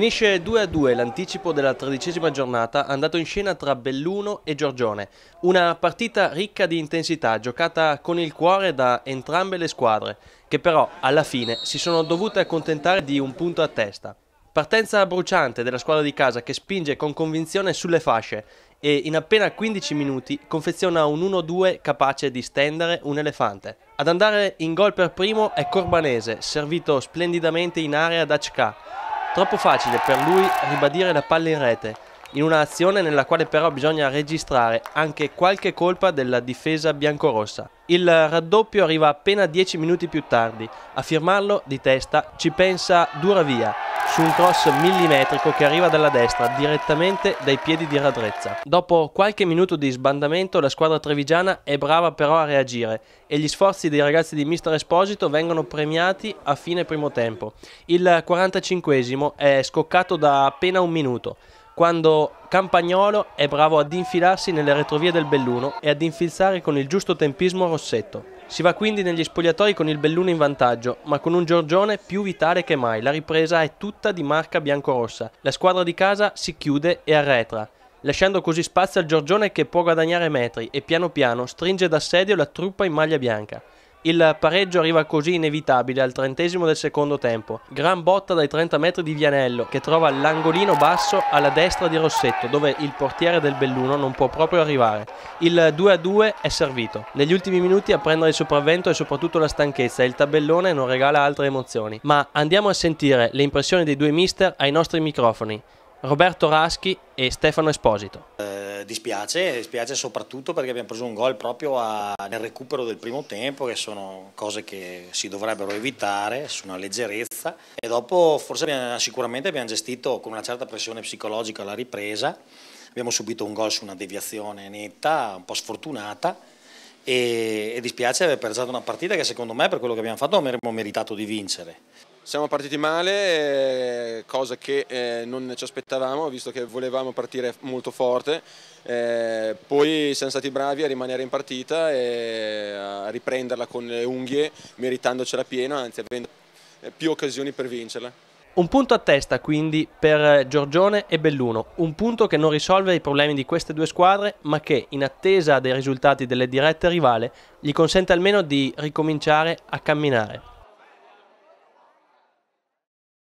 Finisce 2 a 2 l'anticipo della tredicesima giornata andato in scena tra Belluno e Giorgione. Una partita ricca di intensità, giocata con il cuore da entrambe le squadre, che però alla fine si sono dovute accontentare di un punto a testa. Partenza bruciante della squadra di casa che spinge con convinzione sulle fasce e in appena 15 minuti confeziona un 1-2 capace di stendere un elefante. Ad andare in gol per primo è Corbanese, servito splendidamente in area da Cca Troppo facile per lui ribadire la palla in rete, in un'azione nella quale però bisogna registrare anche qualche colpa della difesa biancorossa. Il raddoppio arriva appena 10 minuti più tardi, a firmarlo di testa ci pensa Duravia, su un cross millimetrico che arriva dalla destra, direttamente dai piedi di Radrezza. Dopo qualche minuto di sbandamento la squadra trevigiana è brava però a reagire e gli sforzi dei ragazzi di Mister Esposito vengono premiati a fine primo tempo. Il 45 è scoccato da appena un minuto quando Campagnolo è bravo ad infilarsi nelle retrovie del Belluno e ad infilzare con il giusto tempismo Rossetto. Si va quindi negli spogliatoi con il Belluno in vantaggio, ma con un Giorgione più vitale che mai. La ripresa è tutta di marca biancorossa. La squadra di casa si chiude e arretra, lasciando così spazio al Giorgione che può guadagnare metri e piano piano stringe d'assedio la truppa in maglia bianca. Il pareggio arriva così inevitabile al trentesimo del secondo tempo. Gran botta dai 30 metri di Vianello che trova l'angolino basso alla destra di Rossetto dove il portiere del Belluno non può proprio arrivare. Il 2-2 è servito. Negli ultimi minuti a prendere il sopravvento è soprattutto la stanchezza e il tabellone non regala altre emozioni. Ma andiamo a sentire le impressioni dei due mister ai nostri microfoni. Roberto Raschi e Stefano Esposito. Eh, dispiace, dispiace soprattutto perché abbiamo preso un gol proprio a, nel recupero del primo tempo, che sono cose che si dovrebbero evitare, su una leggerezza. E dopo forse abbiamo, sicuramente abbiamo gestito con una certa pressione psicologica la ripresa, abbiamo subito un gol su una deviazione netta, un po' sfortunata, e, e dispiace aver perso una partita che secondo me per quello che abbiamo fatto avremmo meritato di vincere. Siamo partiti male, eh, cosa che eh, non ci aspettavamo visto che volevamo partire molto forte, eh, poi siamo stati bravi a rimanere in partita e a riprenderla con le unghie meritandocela piena, anzi avendo più occasioni per vincerla. Un punto a testa quindi per Giorgione e Belluno, un punto che non risolve i problemi di queste due squadre ma che in attesa dei risultati delle dirette rivale gli consente almeno di ricominciare a camminare.